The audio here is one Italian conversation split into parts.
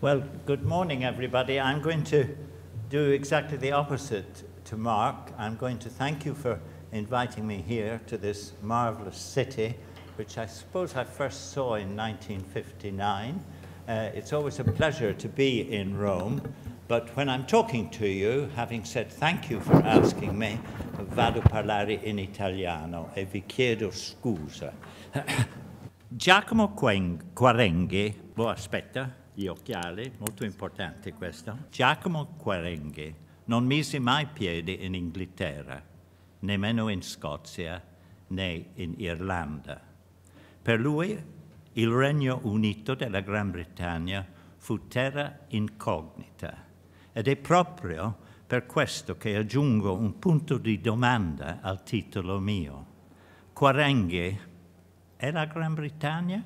Well, good morning, everybody. I'm going to do exactly the opposite to Mark. I'm going to thank you for inviting me here to this marvelous city, which I suppose I first saw in 1959. Uh, it's always a pleasure to be in Rome, but when I'm talking to you, having said thank you for asking me, vado a parlare in italiano e vi chiedo scusa. Giacomo Quarenghi, boh, aspetta. gli occhiali, molto importante questo. Giacomo Quarenghi non mise mai piede in Inghilterra, nemmeno in Scozia né in Irlanda. Per lui il Regno Unito della Gran Bretagna fu terra incognita ed è proprio per questo che aggiungo un punto di domanda al titolo mio. Quarenghi è la Gran Bretagna?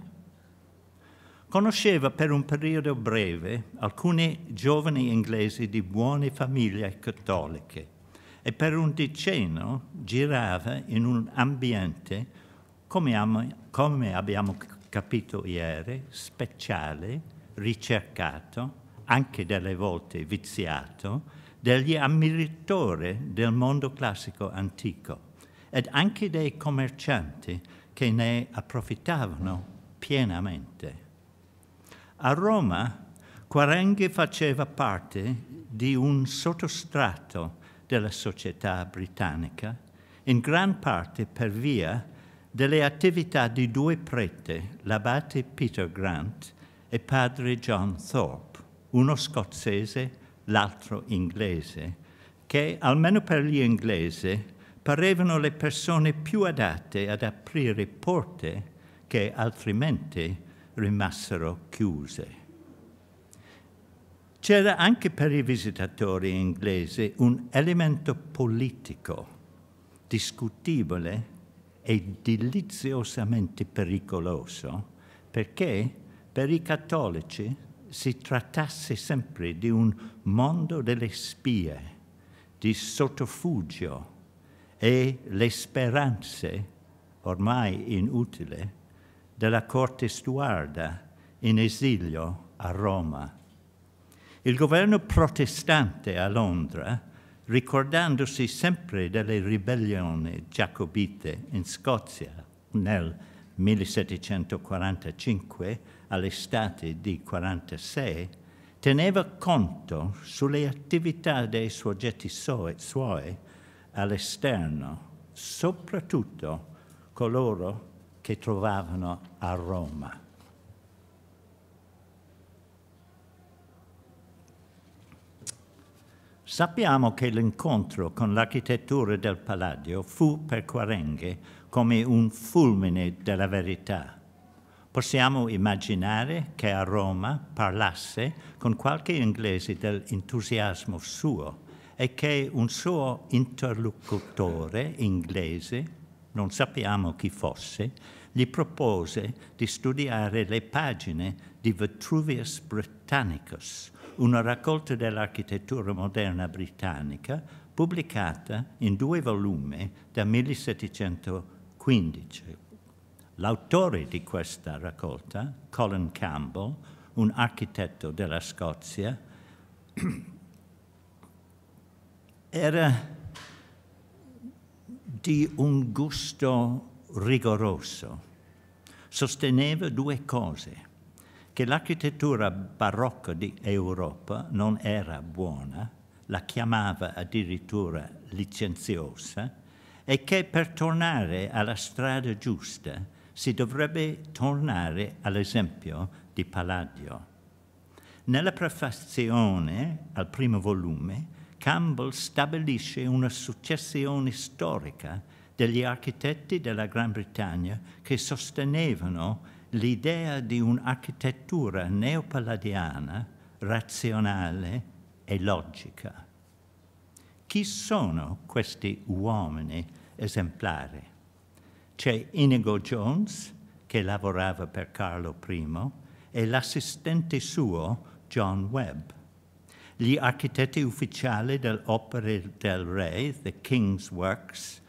Conosceva per un periodo breve alcuni giovani inglesi di buone famiglie cattoliche e per un decennio girava in un ambiente, come, abbiamo capito ieri, speciale, ricercato, anche delle volte viziato, degli ammiratori del mondo classico antico ed anche dei commercianti che ne approfittavano pienamente. A Roma Quarenghi faceva parte di un sottostrato della società britannica, in gran parte per via delle attività di due prete, l'abate Peter Grant e padre John Thorpe, uno scozzese, l'altro inglese, che, almeno per gli inglesi, parevano le persone più adatte ad aprire porte che altrimenti rimasero chiuse. C'era anche per i visitatori inglesi un elemento politico discutibile e deliziosamente pericoloso perché per i cattolici si trattasse sempre di un mondo delle spie, di sotterfugio e le speranze, ormai inutili, della corte stuarda in esilio a Roma. Il governo protestante a Londra, ricordandosi sempre delle ribellioni giacobite in Scozia nel 1745 all'estate di 46, teneva conto sulle attività dei soggetti suoi all'esterno, soprattutto coloro che che trovavano a Roma. Sappiamo che l'incontro con l'architettura del Palladio fu per Quarenghe come un fulmine della verità. Possiamo immaginare che a Roma parlasse con qualche inglese dell'entusiasmo suo e che un suo interlocutore inglese non sappiamo chi fosse, gli propose di studiare le pagine di Vitruvius Britannicus, una raccolta dell'architettura moderna britannica pubblicata in due volumi da 1715. L'autore di questa raccolta, Colin Campbell, un architetto della Scozia, era di un gusto rigoroso. Sosteneva due cose, che l'architettura barocca di Europa non era buona, la chiamava addirittura licenziosa, e che per tornare alla strada giusta si dovrebbe tornare all'esempio di Palladio. Nella prefazione al primo volume Campbell stabilisce una successione storica degli architetti della Gran Bretagna che sostenevano l'idea di un'architettura neopalladiana razionale e logica. Chi sono questi uomini esemplari? C'è Inigo Jones, che lavorava per Carlo I, e l'assistente suo John Webb gli architetti ufficiali dell'opera del re, The King's Works,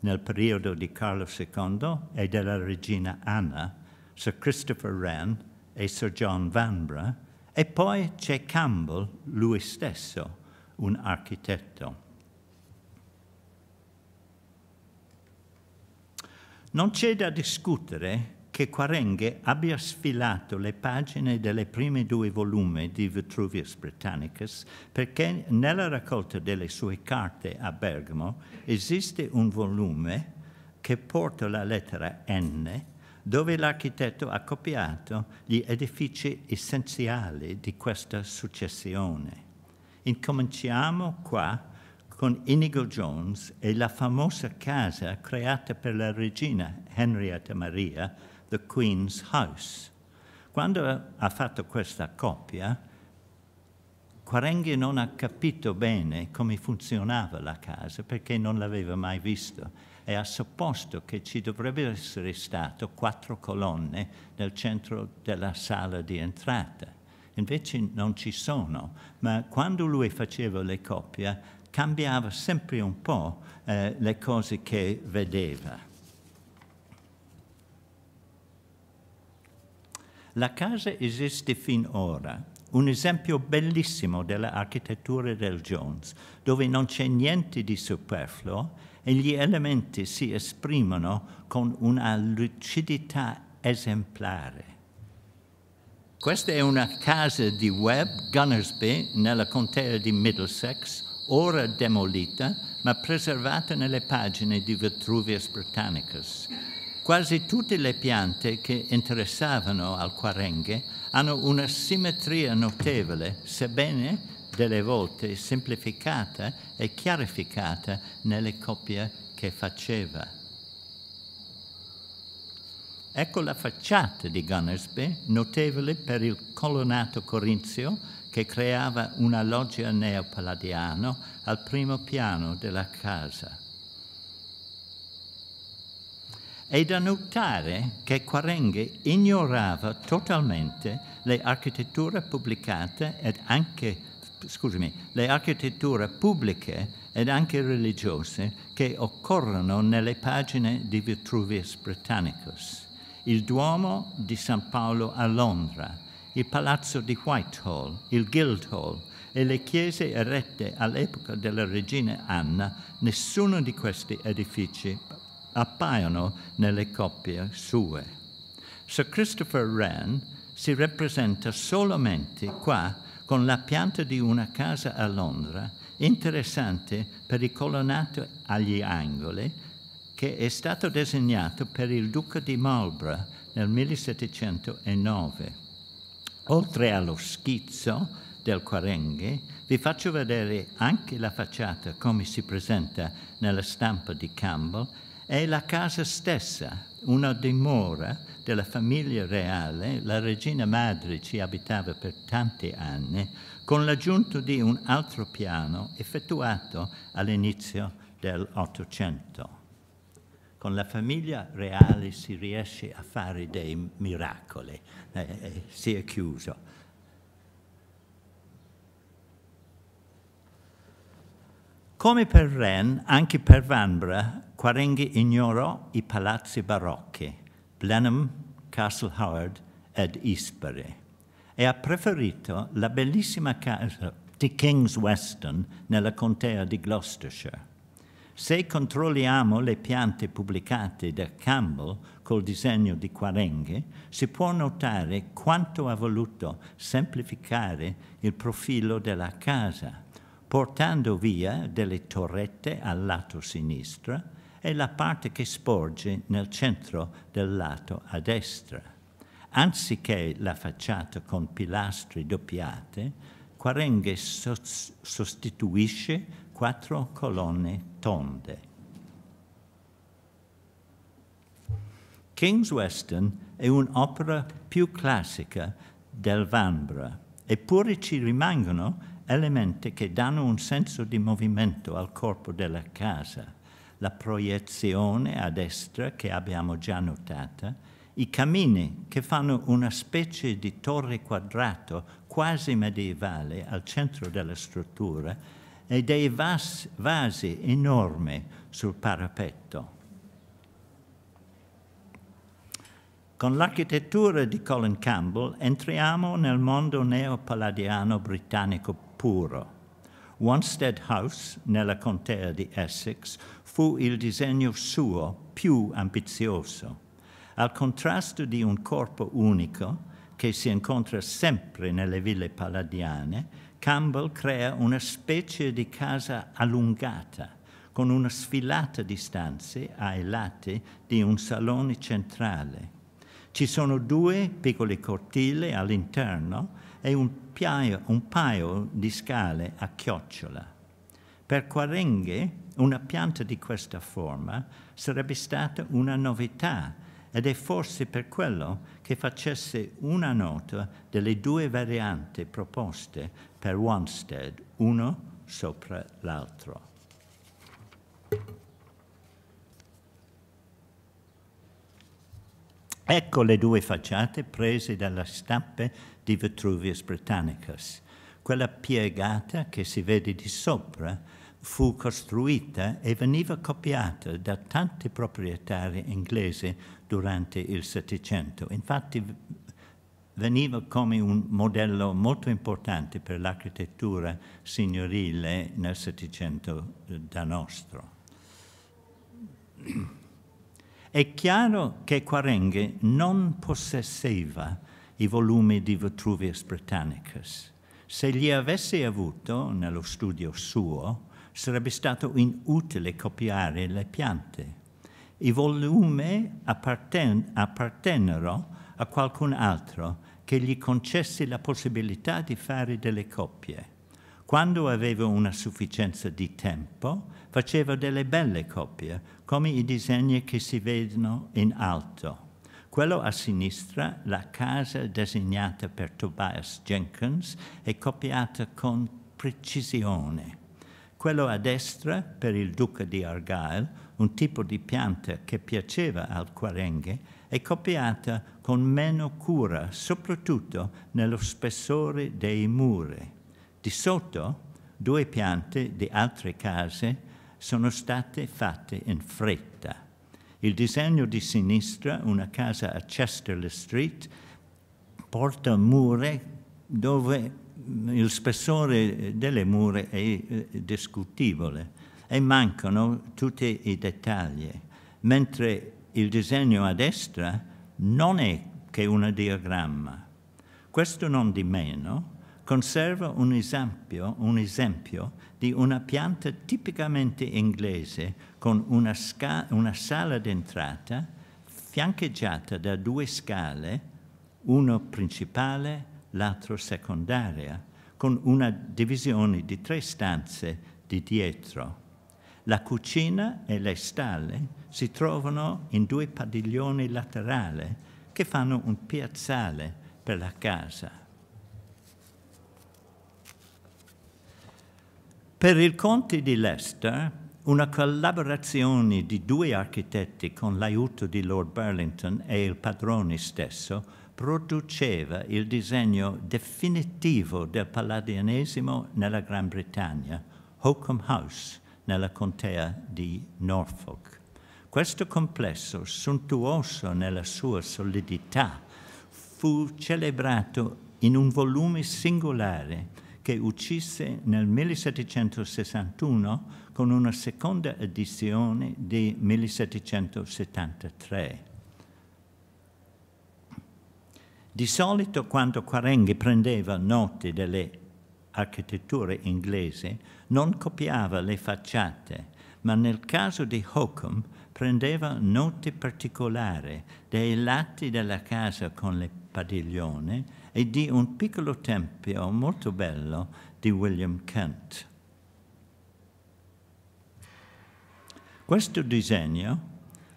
nel periodo di Carlo II e della regina Anna, Sir Christopher Wren e Sir John Vanbrugh, e poi c'è Campbell, lui stesso, un architetto. Non c'è da discutere che Quarenghe abbia sfilato le pagine delle prime due volumi di Vitruvius Britannicus perché nella raccolta delle sue carte a Bergamo esiste un volume che porta la lettera N dove l'architetto ha copiato gli edifici essenziali di questa successione. Incominciamo qua con Inigo Jones e la famosa casa creata per la regina Henrietta Maria The Queen's House. Quando ha fatto questa coppia, Quarenghi non ha capito bene come funzionava la casa perché non l'aveva mai visto e ha supposto che ci dovrebbero essere state quattro colonne nel centro della sala di entrata. Invece non ci sono, ma quando lui faceva le coppie cambiava sempre un po' eh, le cose che vedeva. La casa esiste finora, un esempio bellissimo dell'architettura del Jones, dove non c'è niente di superfluo e gli elementi si esprimono con una lucidità esemplare. Questa è una casa di Webb, Gunnersby, nella contea di Middlesex, ora demolita, ma preservata nelle pagine di Vitruvius Britannicus. Quasi tutte le piante che interessavano al quarenghe hanno una simmetria notevole, sebbene delle volte semplificata e chiarificata nelle coppie che faceva. Ecco la facciata di Gunnersby, notevole per il colonnato corinzio che creava una loggia neopalladiano al primo piano della casa. È da notare che Quarenghe ignorava totalmente le architetture pubblicate ed anche, scusami, le architetture pubbliche ed anche religiose che occorrono nelle pagine di Vitruvius Britannicus, il Duomo di San Paolo a Londra, il Palazzo di Whitehall, il Guildhall e le chiese erette all'epoca della regina Anna, nessuno di questi edifici appaiono nelle coppie sue. Sir Christopher Wren si rappresenta solamente qua con la pianta di una casa a Londra, interessante per il colonnato agli angoli, che è stato disegnato per il duca di Marlborough nel 1709. Oltre allo schizzo del Quarenghi, vi faccio vedere anche la facciata come si presenta nella stampa di Campbell è la casa stessa, una dimora della famiglia reale, la regina madre ci abitava per tanti anni, con l'aggiunto di un altro piano effettuato all'inizio dell'Ottocento. Con la famiglia reale si riesce a fare dei miracoli, eh, eh, si è chiuso. Come per Rennes, anche per Vanbrugh, Quarenghi ignorò i palazzi barocchi, Blenheim, Castle Howard ed Eastbury, e ha preferito la bellissima casa di King's Weston nella contea di Gloucestershire. Se controlliamo le piante pubblicate da Campbell col disegno di Quarenghi, si può notare quanto ha voluto semplificare il profilo della casa portando via delle torrette al lato sinistro e la parte che sporge nel centro del lato a destra. Anziché la facciata con pilastri doppiate, Quarenghe sostituisce quattro colonne tonde. King's Weston è un'opera più classica del Vanbrugh, eppure ci rimangono elementi che danno un senso di movimento al corpo della casa, la proiezione a destra che abbiamo già notata, i camini che fanno una specie di torre quadrato quasi medievale al centro della struttura e dei vas vasi enormi sul parapetto. Con l'architettura di Colin Campbell entriamo nel mondo neopalladiano britannico puro. Wanstead House, nella contea di Essex, fu il disegno suo più ambizioso. Al contrasto di un corpo unico, che si incontra sempre nelle ville palladiane, Campbell crea una specie di casa allungata, con una sfilata di stanze ai lati di un salone centrale. Ci sono due piccoli cortili all'interno e un paio, un paio di scale a chiocciola. Per Quarenghe una pianta di questa forma sarebbe stata una novità ed è forse per quello che facesse una nota delle due varianti proposte per Wanstead, uno sopra l'altro. Ecco le due facciate prese dalla stampe di Vitruvius Britannicus. Quella piegata che si vede di sopra fu costruita e veniva copiata da tanti proprietari inglesi durante il Settecento. Infatti veniva come un modello molto importante per l'architettura signorile nel Settecento eh, da nostro. È chiaro che Quarenghe non possedeva i volumi di Vitruvius Britannicus. Se li avesse avuto nello studio suo, sarebbe stato inutile copiare le piante. I volumi apparten appartennero a qualcun altro che gli concesse la possibilità di fare delle copie. Quando aveva una sufficienza di tempo, faceva delle belle copie, come i disegni che si vedono in alto. Quello a sinistra, la casa designata per Tobias Jenkins, è copiata con precisione. Quello a destra, per il duca di Argyll, un tipo di pianta che piaceva al Quarenghe, è copiata con meno cura, soprattutto nello spessore dei muri. Di sotto, due piante di altre case sono state fatte in fretta. Il disegno di sinistra, una casa a Chesterley Street, porta mura dove il spessore delle mura è eh, discutibile e mancano tutti i dettagli, mentre il disegno a destra non è che un diagramma. Questo non di meno conserva un esempio, un esempio di una pianta tipicamente inglese con una, una sala d'entrata fiancheggiata da due scale, uno principale, l'altro secondaria, con una divisione di tre stanze di dietro. La cucina e le stalle si trovano in due padiglioni laterali che fanno un piazzale per la casa. Per il conte di Leicester una collaborazione di due architetti con l'aiuto di Lord Burlington e il padrone stesso produceva il disegno definitivo del palladianesimo nella Gran Bretagna, Hockham House, nella contea di Norfolk. Questo complesso, sontuoso nella sua solidità, fu celebrato in un volume singolare che uccise nel 1761 con una seconda edizione del 1773. Di solito quando Quarenghi prendeva note delle architetture inglesi non copiava le facciate, ma nel caso di Hockham prendeva note particolari dei lati della casa con le padiglione e di un piccolo tempio molto bello di William Kent. Questo disegno,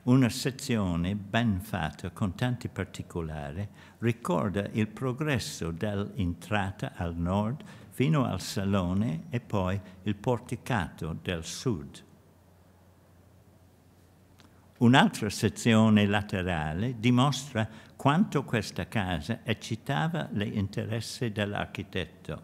una sezione ben fatta con tanti particolari, ricorda il progresso dell'entrata al nord fino al salone e poi il porticato del sud. Un'altra sezione laterale dimostra quanto questa casa eccitava l'interesse dell'architetto.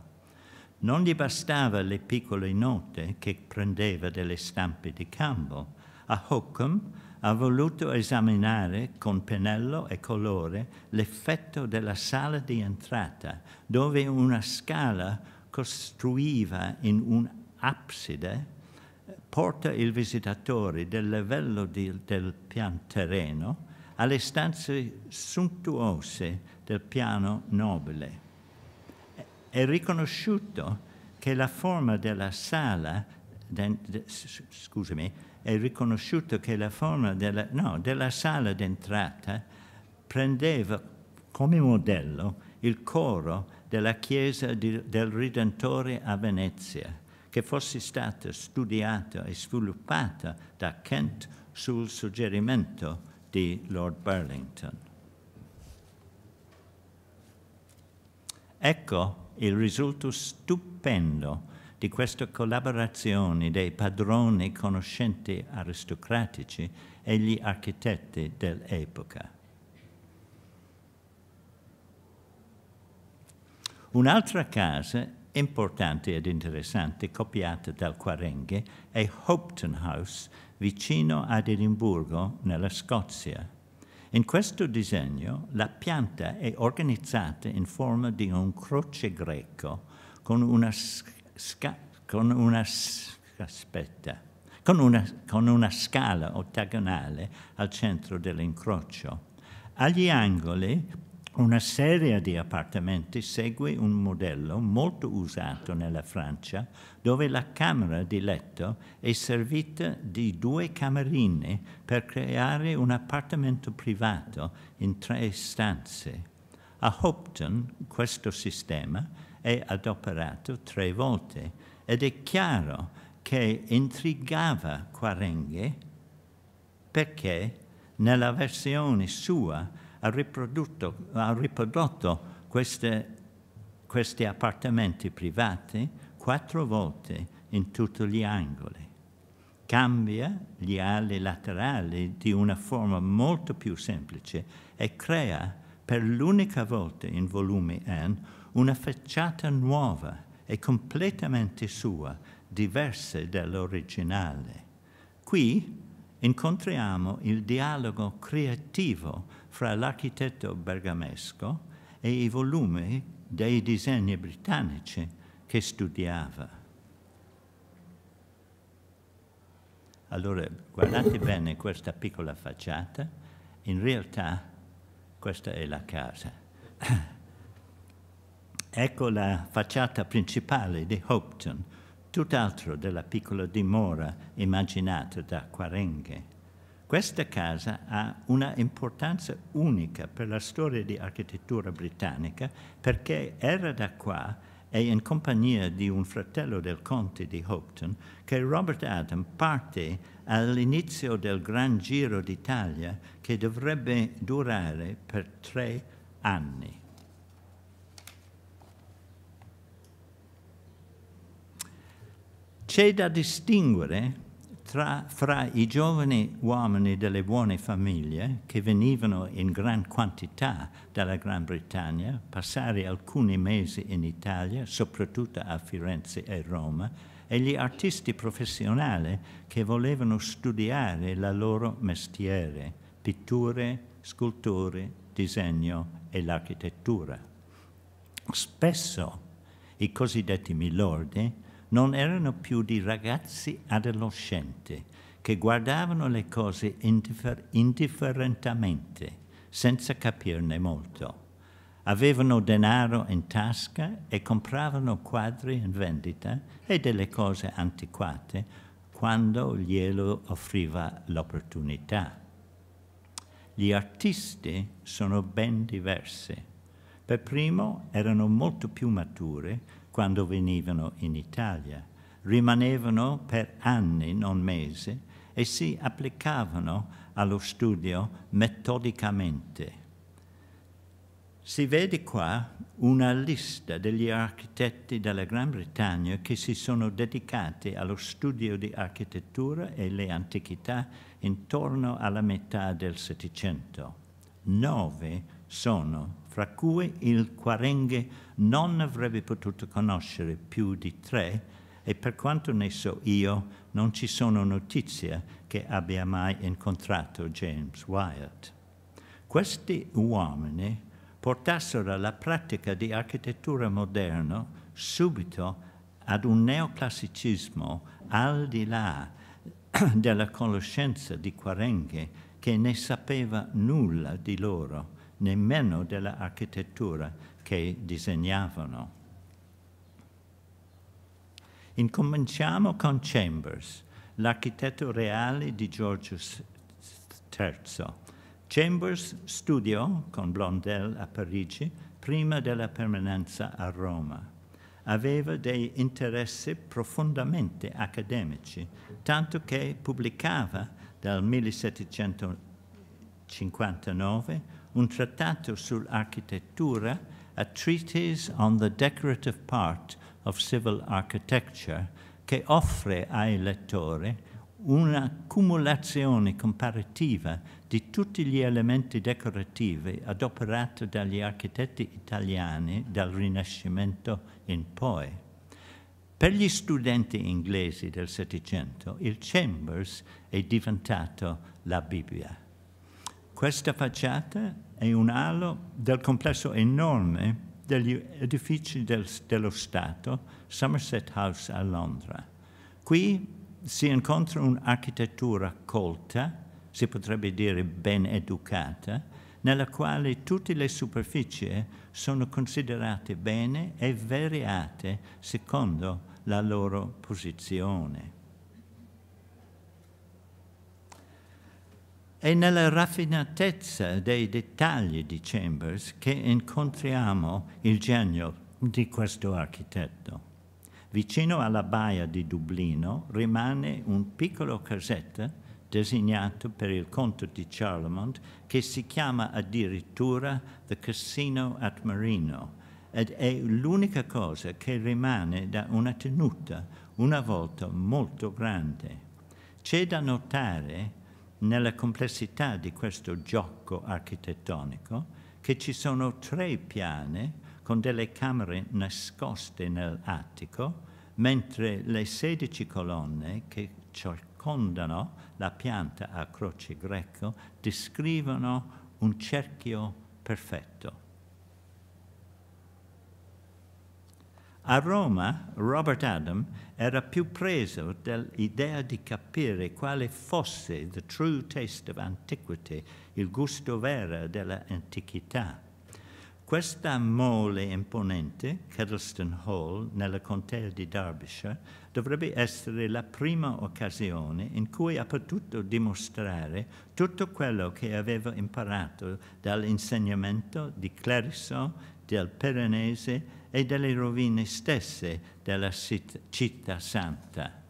Non gli bastava le piccole note che prendeva dalle stampe di campo. A Hockham ha voluto esaminare con pennello e colore l'effetto della sala di entrata, dove una scala costruiva in un'abside porta il visitatore del livello di, del pian terreno alle stanze sontuose del piano nobile. È riconosciuto che la forma della sala, de, de, scusami, è riconosciuto che la forma della, no, della sala d'entrata prendeva come modello il coro della chiesa di, del Redentore a Venezia che fosse stata studiata e sviluppata da Kent sul suggerimento di Lord Burlington. Ecco il risultato stupendo di questa collaborazione dei padroni conoscenti aristocratici e gli architetti dell'epoca. Un'altra casa importante ed interessante copiata dal Quarenghe è Hopton House, vicino ad Edimburgo, nella Scozia. In questo disegno la pianta è organizzata in forma di un croce greco con una, sca- con una, aspetta, con una, con una scala ottagonale al centro dell'incrocio. Agli angoli una serie di appartamenti segue un modello molto usato nella Francia dove la camera di letto è servita di due camerine per creare un appartamento privato in tre stanze. A Hopton questo sistema è adoperato tre volte ed è chiaro che intrigava Quarenghe perché nella versione sua ha riprodotto, ha riprodotto queste, questi appartamenti privati quattro volte in tutti gli angoli. Cambia gli ali laterali di una forma molto più semplice e crea per l'unica volta in volume N una facciata nuova e completamente sua, diversa dall'originale. Qui incontriamo il dialogo creativo fra l'architetto bergamesco e i volumi dei disegni britannici che studiava. Allora, guardate bene questa piccola facciata, in realtà questa è la casa. ecco la facciata principale di Hopton, tutt'altro della piccola dimora immaginata da Quarenghe. Questa casa ha una importanza unica per la storia di architettura britannica perché era da qua e in compagnia di un fratello del conte di Houghton che Robert Adam parte all'inizio del Gran Giro d'Italia che dovrebbe durare per tre anni. C'è da distinguere tra, fra i giovani uomini delle buone famiglie che venivano in gran quantità dalla Gran Bretagna, passare alcuni mesi in Italia, soprattutto a Firenze e Roma, e gli artisti professionali che volevano studiare il loro mestiere, pitture, sculture, disegno e l'architettura. Spesso i cosiddetti milordi non erano più di ragazzi adolescenti che guardavano le cose indiffer indifferentemente, senza capirne molto. Avevano denaro in tasca e compravano quadri in vendita e delle cose antiquate quando glielo offriva l'opportunità. Gli artisti sono ben diversi. Per primo erano molto più maturi quando venivano in Italia. Rimanevano per anni, non mesi, e si applicavano allo studio metodicamente. Si vede qua una lista degli architetti della Gran Bretagna che si sono dedicati allo studio di architettura e le antichità intorno alla metà del Settecento. Nove sono, fra cui il Quarenghe non avrebbe potuto conoscere più di tre e per quanto ne so io non ci sono notizie che abbia mai incontrato James Wyatt. Questi uomini portassero la pratica di architettura moderna subito ad un neoclassicismo al di là della conoscenza di Quarenghi che ne sapeva nulla di loro nemmeno dell'architettura che disegnavano. Incominciamo con Chambers, l'architetto reale di Giorgio III. Chambers studiò con Blondel a Parigi prima della permanenza a Roma. Aveva dei interessi profondamente accademici, tanto che pubblicava dal 1759 un trattato sull'architettura, a treatise on the decorative part of civil architecture, che offre ai lettori una cumulazione comparativa di tutti gli elementi decorativi adoperati dagli architetti italiani dal Rinascimento in poi. Per gli studenti inglesi del Settecento il Chambers è diventato la Bibbia. Questa facciata è un alo del complesso enorme degli edifici del, dello Stato, Somerset House a Londra. Qui si incontra un'architettura colta, si potrebbe dire ben educata, nella quale tutte le superfici sono considerate bene e variate secondo la loro posizione. È nella raffinatezza dei dettagli di Chambers che incontriamo il genio di questo architetto. Vicino alla baia di Dublino rimane un piccolo casetto designato per il conto di Charlemont che si chiama addirittura The Casino at Marino ed è l'unica cosa che rimane da una tenuta una volta molto grande. C'è da notare nella complessità di questo gioco architettonico che ci sono tre piani con delle camere nascoste nell'attico, mentre le 16 colonne che circondano la pianta a croce greco descrivono un cerchio perfetto. A Roma Robert Adam era più preso dell'idea di capire quale fosse the true taste of antiquity, il gusto vero dell'antichità. Questa mole imponente, Kedleston Hall, nella contea di Derbyshire, dovrebbe essere la prima occasione in cui ha potuto dimostrare tutto quello che aveva imparato dall'insegnamento di Clarisson, del Perenese e delle rovine stesse della città santa.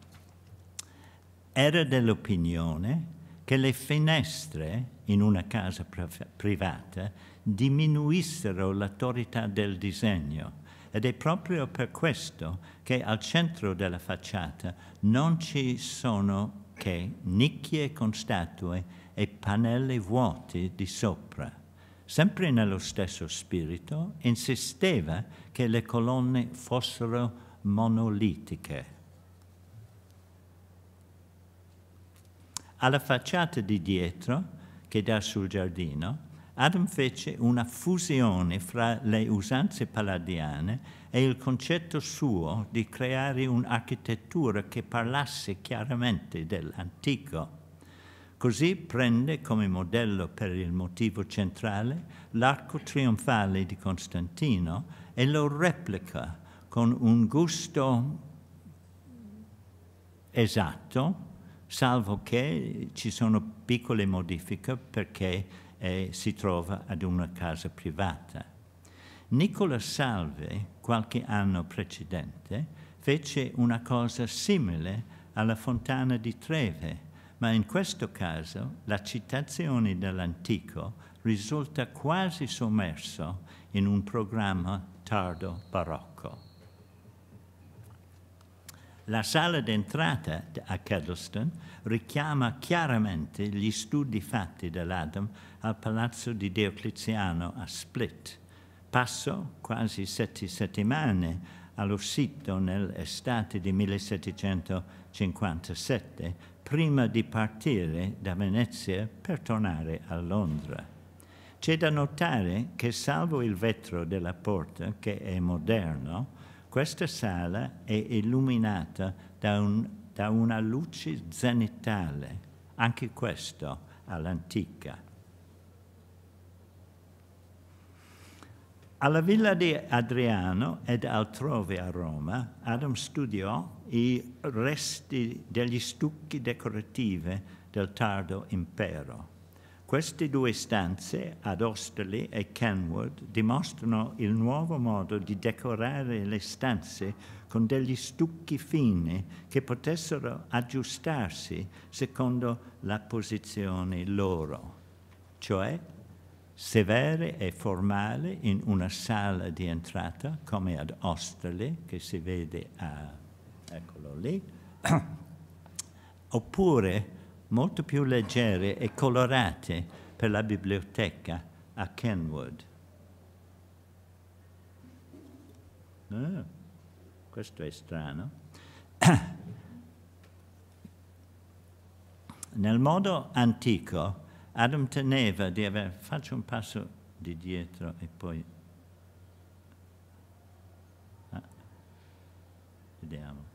Era dell'opinione che le finestre in una casa privata diminuissero l'autorità del disegno ed è proprio per questo che al centro della facciata non ci sono che nicchie con statue e pannelli vuoti di sopra sempre nello stesso spirito, insisteva che le colonne fossero monolitiche. Alla facciata di dietro, che dà sul giardino, Adam fece una fusione fra le usanze palladiane e il concetto suo di creare un'architettura che parlasse chiaramente dell'antico Così prende come modello per il motivo centrale l'arco trionfale di Costantino e lo replica con un gusto esatto, salvo che ci sono piccole modifiche perché eh, si trova ad una casa privata. Nicola Salve, qualche anno precedente, fece una cosa simile alla fontana di Treve, ma in questo caso la citazione dell'antico risulta quasi sommerso in un programma tardo barocco. La sala d'entrata a Kedleston richiama chiaramente gli studi fatti dall'Adam al palazzo di Diocleziano a Split. Passò quasi sette settimane allo sito nell'estate di 1757 prima di partire da Venezia per tornare a Londra. C'è da notare che salvo il vetro della porta, che è moderno, questa sala è illuminata da, un, da una luce zenitale, anche questo all'antica. Alla villa di Adriano ed altrove a Roma, Adam studiò i resti degli stucchi decorativi del tardo impero. Queste due stanze ad Osterley e Kenwood dimostrano il nuovo modo di decorare le stanze con degli stucchi fini che potessero aggiustarsi secondo la posizione loro, cioè severe e formale in una sala di entrata come ad Ostale che si vede a, eccolo lì, oppure molto più leggere e colorate per la biblioteca a Kenwood. Ah, questo è strano. Nel modo antico Adam teneva di aver faccio un passo di dietro e poi ah, vediamo.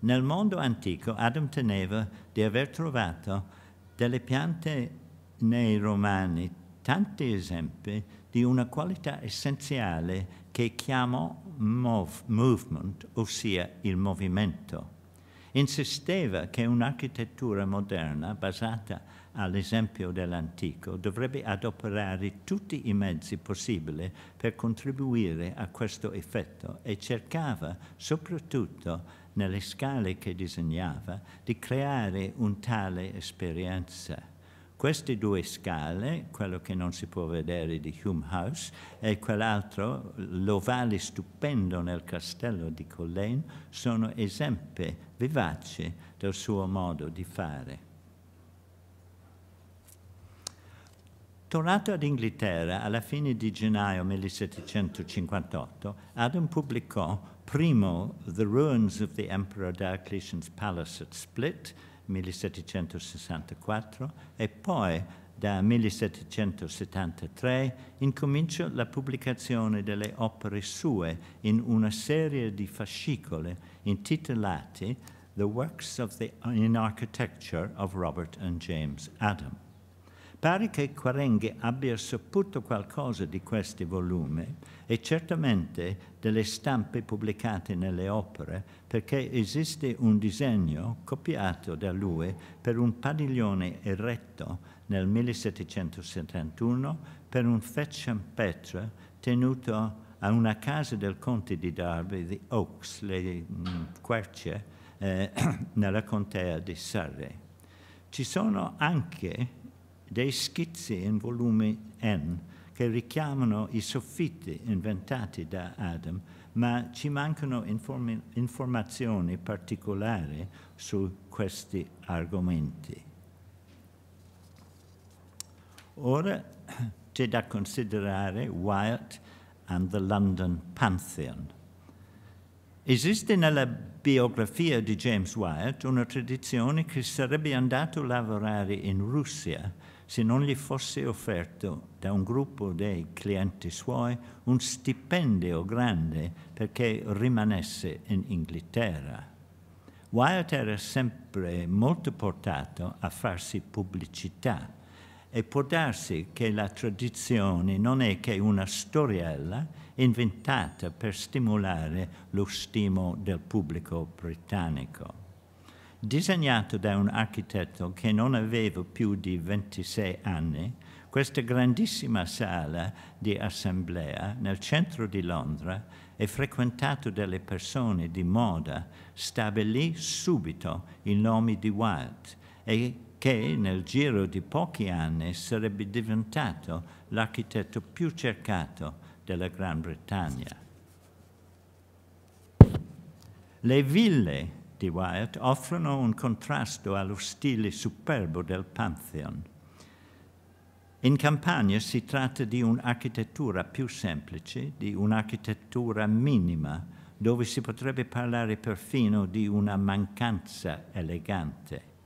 Nel mondo antico Adam teneva di aver trovato delle piante nei Romani tanti esempi di una qualità essenziale che chiamò mov- movement, ossia il movimento insisteva che un'architettura moderna basata all'esempio dell'antico dovrebbe adoperare tutti i mezzi possibili per contribuire a questo effetto e cercava soprattutto nelle scale che disegnava di creare un tale esperienza. Queste due scale, quello che non si può vedere di Hume House e quell'altro, l'ovale stupendo nel castello di Colleen, sono esempi vivaci del suo modo di fare. Tornato ad Inghilterra alla fine di gennaio 1758, Adam pubblicò primo The Ruins of the Emperor Diocletian's Palace at Split 1764 e poi da 1773 incominciò la pubblicazione delle opere sue in una serie di fascicoli intitolati The Works of the, in Architecture of Robert and James Adam. Pare che Quarenghi abbia saputo qualcosa di questi volumi e certamente delle stampe pubblicate nelle opere perché esiste un disegno copiato da lui per un padiglione eretto nel 1771 per un fête champêtre tenuto a una casa del conte di Derby, di Oaks, le mm, Querce, eh, nella contea di Surrey. Ci sono anche dei schizzi in volume N che richiamano i soffitti inventati da Adam, ma ci mancano informi- informazioni particolari su questi argomenti. Ora c'è da considerare Wyatt and the London Pantheon. Esiste nella biografia di James Wyatt una tradizione che sarebbe andato a lavorare in Russia se non gli fosse offerto da un gruppo dei clienti suoi un stipendio grande perché rimanesse in Inghilterra. Wyatt era sempre molto portato a farsi pubblicità e può darsi che la tradizione non è che una storiella inventata per stimolare lo stimo del pubblico britannico. Disegnato da un architetto che non aveva più di 26 anni, questa grandissima sala di assemblea nel centro di Londra e frequentato dalle persone di moda, stabilì subito il nome di Wilde e che nel giro di pochi anni sarebbe diventato l'architetto più cercato della Gran Bretagna. Le ville di Wyatt offrono un contrasto allo stile superbo del Pantheon. In campagna si tratta di un'architettura più semplice, di un'architettura minima, dove si potrebbe parlare perfino di una mancanza elegante.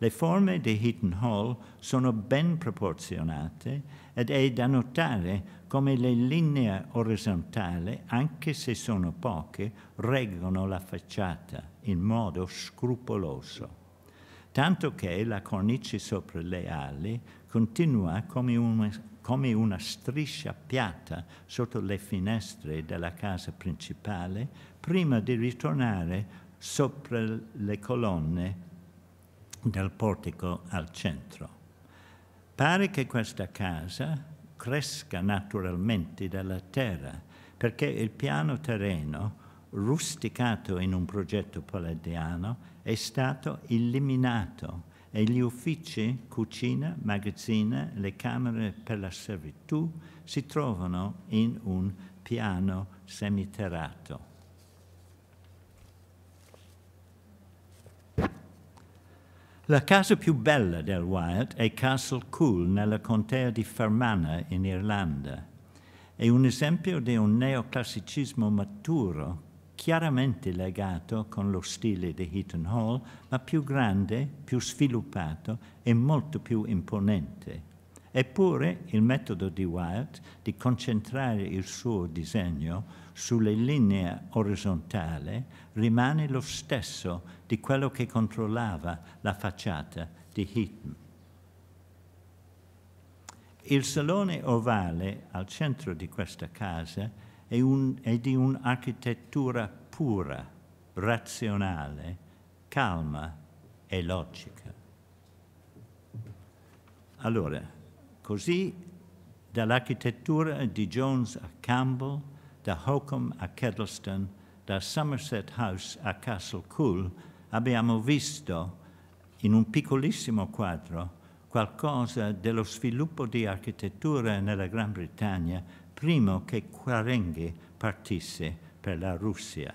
Le forme di Heaton Hall sono ben proporzionate ed è da notare come le linee orizzontali, anche se sono poche, reggono la facciata in modo scrupoloso, tanto che la cornice sopra le ali continua come una, come una striscia piatta sotto le finestre della casa principale prima di ritornare sopra le colonne del portico al centro. Pare che questa casa cresca naturalmente dalla terra perché il piano terreno rusticato in un progetto palladiano, è stato eliminato e gli uffici, cucina, magazzina, le camere per la servitù si trovano in un piano semiterrato. La casa più bella del Wyatt è Castle Cool nella contea di Fermanagh in Irlanda. È un esempio di un neoclassicismo maturo chiaramente legato con lo stile di Heaton Hall, ma più grande, più sviluppato e molto più imponente. Eppure il metodo di Wyatt di concentrare il suo disegno sulle linee orizzontali rimane lo stesso di quello che controllava la facciata di Heaton. Il salone ovale al centro di questa casa è, un, è di un'architettura pura, razionale, calma e logica. Allora, così dall'architettura di Jones a Campbell, da Hockham a Kettleston, da Somerset House a Castle Cool, abbiamo visto in un piccolissimo quadro qualcosa dello sviluppo di architettura nella Gran Bretagna prima che Quarenghi partisse per la Russia.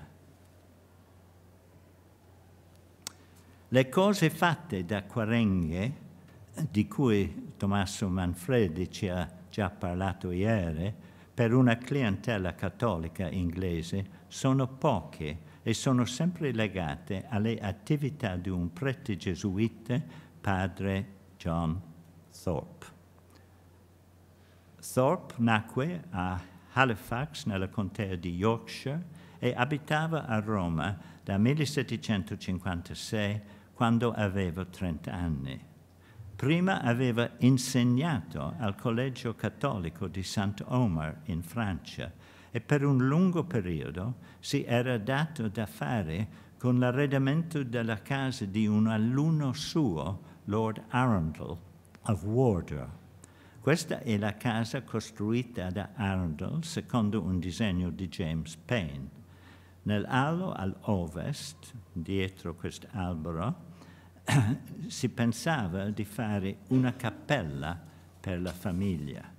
Le cose fatte da Quarenghi, di cui Tommaso Manfredi ci ha già parlato ieri, per una clientela cattolica inglese sono poche e sono sempre legate alle attività di un prete gesuite, padre John Thorpe. Thorpe nacque a Halifax, nella contea di Yorkshire, e abitava a Roma dal 1756 quando aveva 30 anni. Prima aveva insegnato al Collegio Cattolico di St. omer in Francia e per un lungo periodo si era dato da fare con l'arredamento della casa di un alunno suo, Lord Arundel, of Wardour questa è la casa costruita da Arundel secondo un disegno di James Payne. Nell'alo all'ovest, dietro quest'albero, si pensava di fare una cappella per la famiglia.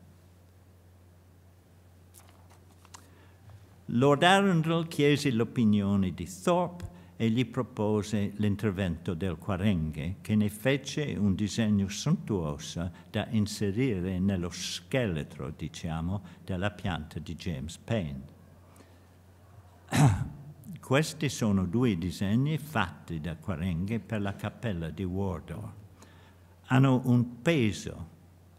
Lord Arundel chiese l'opinione di Thorpe e gli propose l'intervento del Quarenghe, che ne fece un disegno sontuoso da inserire nello scheletro, diciamo, della pianta di James Payne. Questi sono due disegni fatti da Quarenghe per la cappella di Wardour. Hanno un peso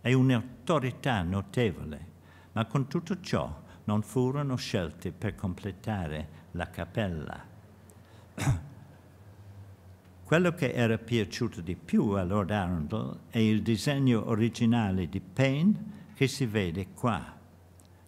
e un'autorità notevole, ma con tutto ciò non furono scelti per completare la cappella Quello che era piaciuto di più a Lord Arundel è il disegno originale di Payne che si vede qua.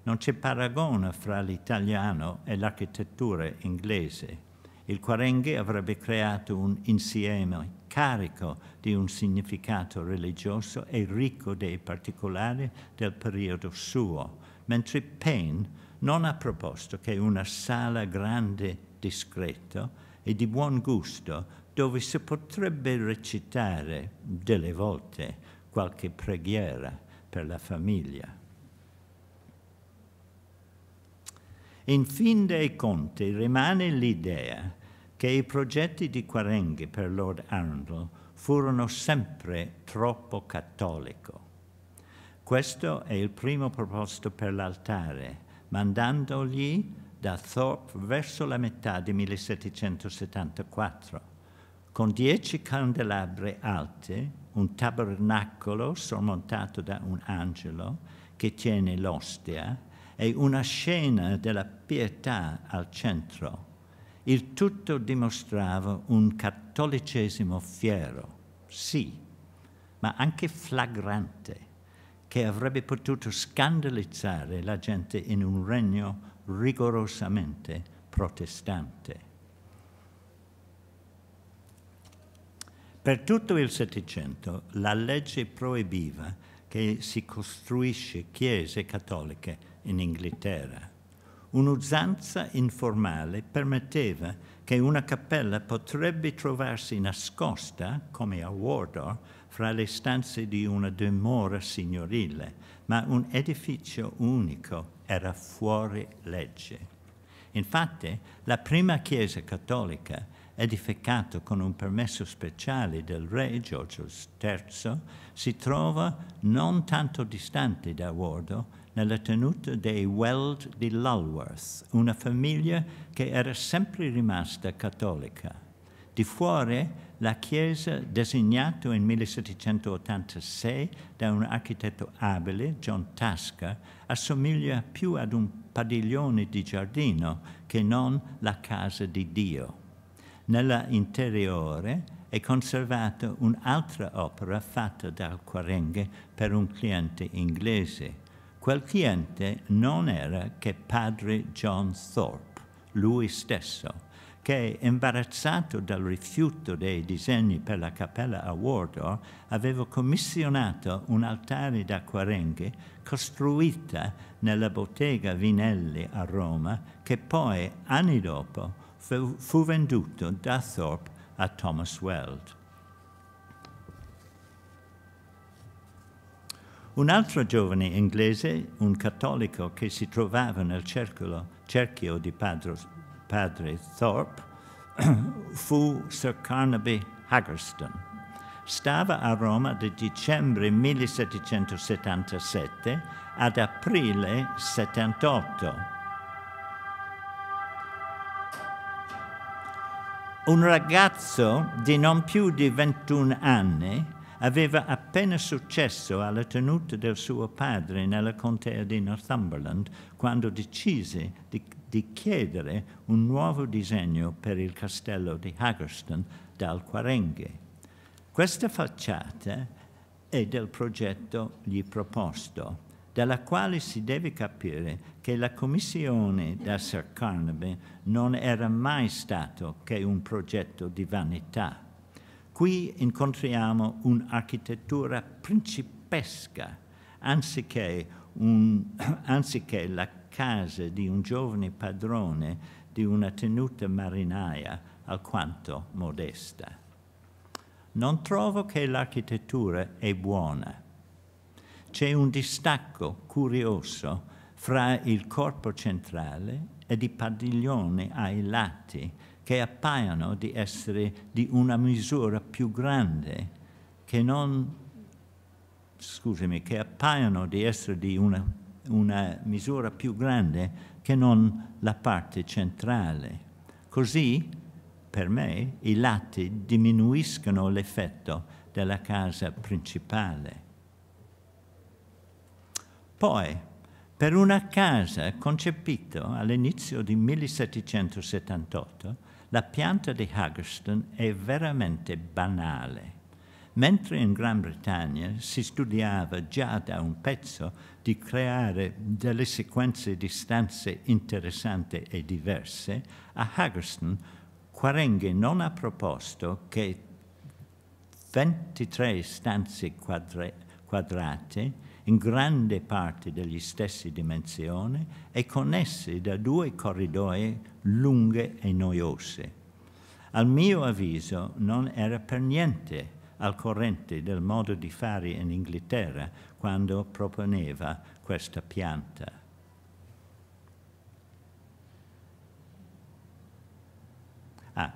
Non c'è paragone fra l'italiano e l'architettura inglese. Il Quarenghi avrebbe creato un insieme carico di un significato religioso e ricco dei particolari del periodo suo, mentre Payne non ha proposto che una sala grande, discreta, e di buon gusto dove si potrebbe recitare delle volte qualche preghiera per la famiglia. In fin dei conti rimane l'idea che i progetti di Quarenghi per Lord Arundel furono sempre troppo cattolico. Questo è il primo proposto per l'altare, mandandogli da Thorpe verso la metà del 1774, con dieci candelabre alte, un tabernacolo sormontato da un angelo che tiene l'ostia e una scena della pietà al centro. Il tutto dimostrava un cattolicesimo fiero, sì, ma anche flagrante, che avrebbe potuto scandalizzare la gente in un regno rigorosamente protestante. Per tutto il Settecento la legge proibiva che si costruisce chiese cattoliche in Inghilterra. Un'usanza informale permetteva che una cappella potrebbe trovarsi nascosta, come a Wardour, fra le stanze di una dimora signorile, ma un edificio unico era fuori legge. Infatti, la prima Chiesa cattolica, edificata con un permesso speciale del re Giorgio III, si trova non tanto distante da Wardo, nella tenuta dei Weld di Lulworth, una famiglia che era sempre rimasta cattolica di fuori la chiesa designata in 1786 da un architetto abile, John Tasca, assomiglia più ad un padiglione di giardino che non la casa di Dio. Nell'interiore è conservata un'altra opera fatta dal Quarenghe per un cliente inglese. Quel cliente non era che padre John Thorpe, lui stesso che, imbarazzato dal rifiuto dei disegni per la Cappella a Wardour, aveva commissionato un altare d'acquarenghi costruita nella bottega Vinelli a Roma, che poi, anni dopo, fu, venduto da Thorpe a Thomas Weld. Un altro giovane inglese, un cattolico che si trovava nel cerchio di Padros, padre Thorpe, fu Sir Carnaby Haggerston. Stava a Roma da dicembre 1777 ad aprile 78. Un ragazzo di non più di 21 anni aveva appena successo alla tenuta del suo padre nella contea di Northumberland quando decise di, di chiedere un nuovo disegno per il castello di Haggerston dal Quarenghe. Questa facciata è del progetto gli proposto, dalla quale si deve capire che la commissione da Sir Carnaby non era mai stato che un progetto di vanità Qui incontriamo un'architettura principesca, anziché, un, anziché la casa di un giovane padrone di una tenuta marinaia alquanto modesta. Non trovo che l'architettura è buona. C'è un distacco curioso fra il corpo centrale ed i padiglioni ai lati che appaiono di essere di una misura più grande, che non, scusami, che appaiano di essere di una, una misura più grande che non la parte centrale. Così, per me, i lati diminuiscono l'effetto della casa principale. Poi, per una casa concepita all'inizio di 1778, la pianta di Haggerston è veramente banale, mentre in Gran Bretagna si studiava già da un pezzo di creare delle sequenze di stanze interessanti e diverse, a Haggerston Quarenghi non ha proposto che 23 stanze quadre, quadrate in grande parte degli stessi dimensioni e connesse da due corridoi lunghe e noiose. Al mio avviso non era per niente al corrente del modo di fare in Inghilterra quando proponeva questa pianta. Ah,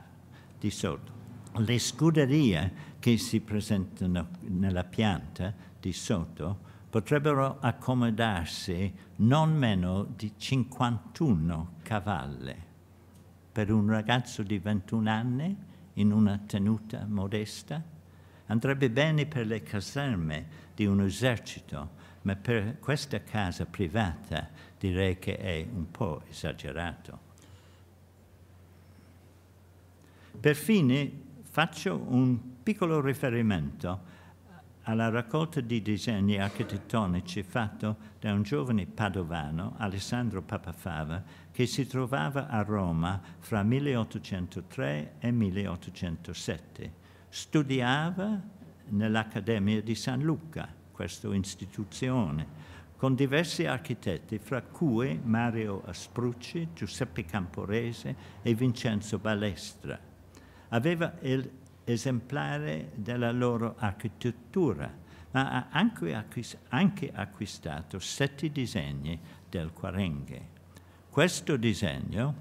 di sotto. Le scuderie che si presentano nella pianta di sotto potrebbero accomodarsi non meno di 51 cavalle per un ragazzo di 21 anni in una tenuta modesta? Andrebbe bene per le caserme di un esercito, ma per questa casa privata direi che è un po' esagerato. Perfine faccio un piccolo riferimento alla raccolta di disegni architettonici fatto da un giovane padovano, Alessandro Papafava, che si trovava a Roma fra 1803 e 1807. Studiava nell'Accademia di San Luca, questa istituzione, con diversi architetti, fra cui Mario Asprucci, Giuseppe Camporese e Vincenzo Balestra. Aveva esemplare della loro architettura, ma ha anche acquistato sette disegni del Quarenghe. Questo disegno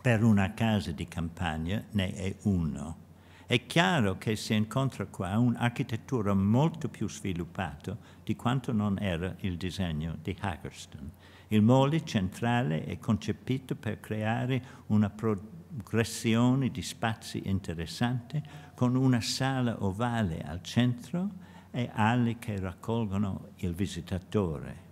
per una casa di campagna ne è uno. È chiaro che si incontra qua un'architettura molto più sviluppata di quanto non era il disegno di Hagerston. Il mole centrale è concepito per creare una progressione di spazi interessante con una sala ovale al centro e ali che raccolgono il visitatore.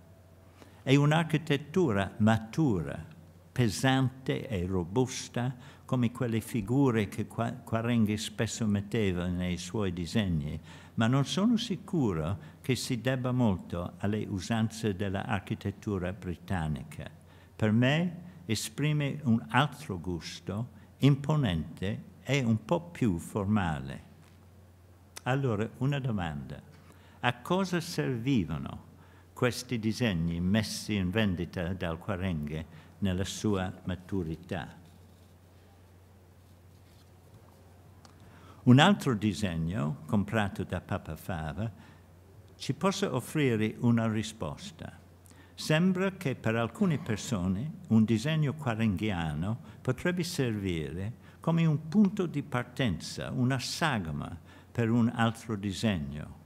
È un'architettura matura, pesante e robusta, come quelle figure che Quarenghi spesso metteva nei suoi disegni, ma non sono sicuro che si debba molto alle usanze dell'architettura britannica. Per me esprime un altro gusto, imponente e un po' più formale. Allora, una domanda. A cosa servivano questi disegni messi in vendita dal Quarenghe nella sua maturità. Un altro disegno, comprato da Papa Fava, ci possa offrire una risposta. Sembra che per alcune persone un disegno quarenghiano potrebbe servire come un punto di partenza, una sagoma per un altro disegno.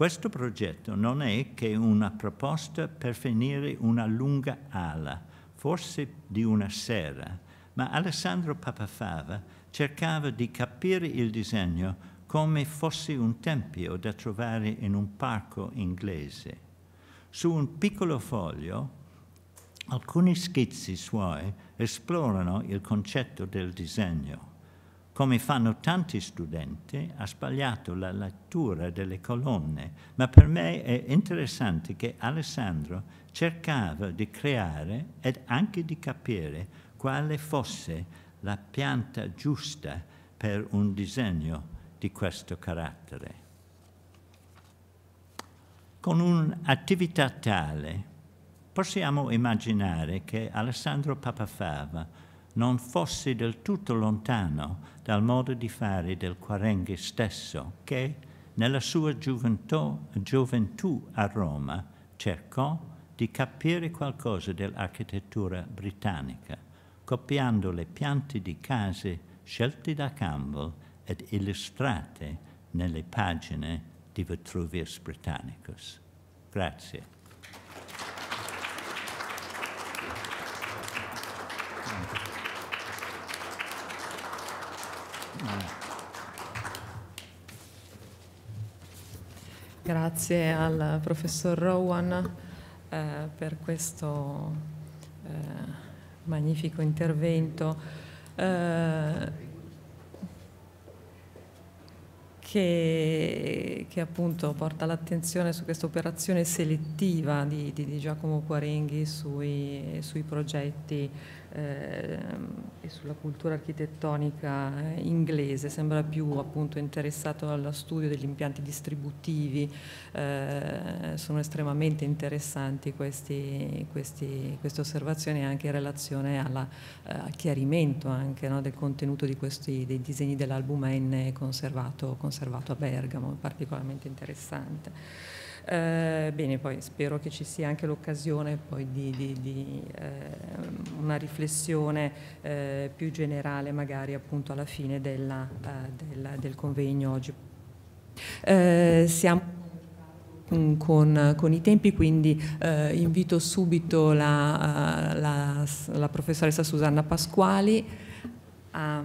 Questo progetto non è che una proposta per finire una lunga ala, forse di una sera, ma Alessandro Papafava cercava di capire il disegno come fosse un tempio da trovare in un parco inglese. Su un piccolo foglio alcuni schizzi suoi esplorano il concetto del disegno come fanno tanti studenti, ha sbagliato la lettura delle colonne, ma per me è interessante che Alessandro cercava di creare ed anche di capire quale fosse la pianta giusta per un disegno di questo carattere. Con un'attività tale possiamo immaginare che Alessandro Papafava non fosse del tutto lontano dal modo di fare del Quarenghi stesso che, nella sua gioventù, gioventù a Roma, cercò di capire qualcosa dell'architettura britannica, copiando le piante di case scelte da Campbell ed illustrate nelle pagine di Vitruvius Britannicus. Grazie. Grazie al professor Rowan eh, per questo eh, magnifico intervento eh, che, che, appunto porta l'attenzione su questa operazione selettiva di, di, di Giacomo Quarenghi sui, sui progetti Ehm, e sulla cultura architettonica eh, inglese, sembra più appunto interessato allo studio degli impianti distributivi, eh, sono estremamente interessanti questi, questi, queste osservazioni anche in relazione alla, eh, al chiarimento anche, no, del contenuto di questi, dei disegni dell'album N conservato, conservato a Bergamo, particolarmente interessante. Eh, bene, poi spero che ci sia anche l'occasione poi di, di, di eh, una riflessione eh, più generale magari appunto alla fine della, eh, della, del convegno oggi. siamo con, con, i tempi, quindi eh, invito subito la, la, la, professoressa Susanna Pasquali a,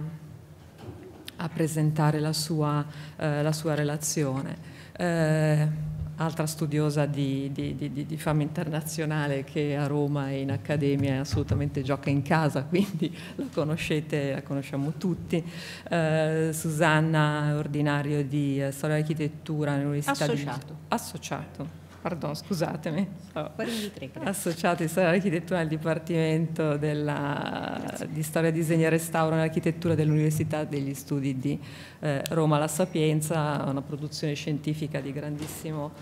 a presentare la sua, eh, la sua relazione. Eh, altra studiosa di, di, di, di, fama internazionale che a Roma e in accademia assolutamente gioca in casa, quindi la conoscete, la conosciamo tutti. Eh, Susanna, ordinario di eh, storia e architettura all'Università di Associato. Associato pardon, scusatemi, so, 43, associati storia dell'architettura al Dipartimento della, di Storia, Disegno e Restauro nell'Architettura dell'Università degli Studi di eh, Roma La Sapienza, una produzione scientifica di grandissimo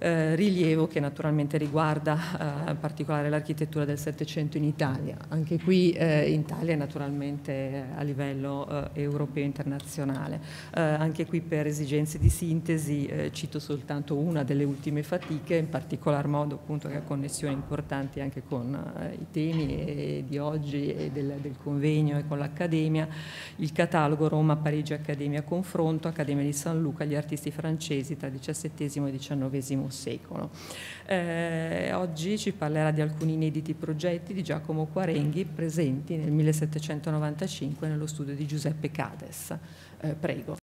eh, rilievo che naturalmente riguarda eh, in particolare l'architettura del Settecento in Italia. Anche qui eh, in Italia e naturalmente a livello eh, europeo e internazionale. Eh, anche qui per esigenze di sintesi cito soltanto una delle ultime fatiche, in particolar modo appunto che ha connessioni importanti anche con i temi e, di oggi e del, del convegno e con l'Accademia, il catalogo Roma-Parigi Accademia Confronto, Accademia di San Luca, gli artisti francesi tra XVII e XIX secolo. Eh, oggi ci parlerà di alcuni inediti progetti di Giacomo Quarenghi presenti nel 1795 nello studio di Giuseppe Cades. Eh, prego.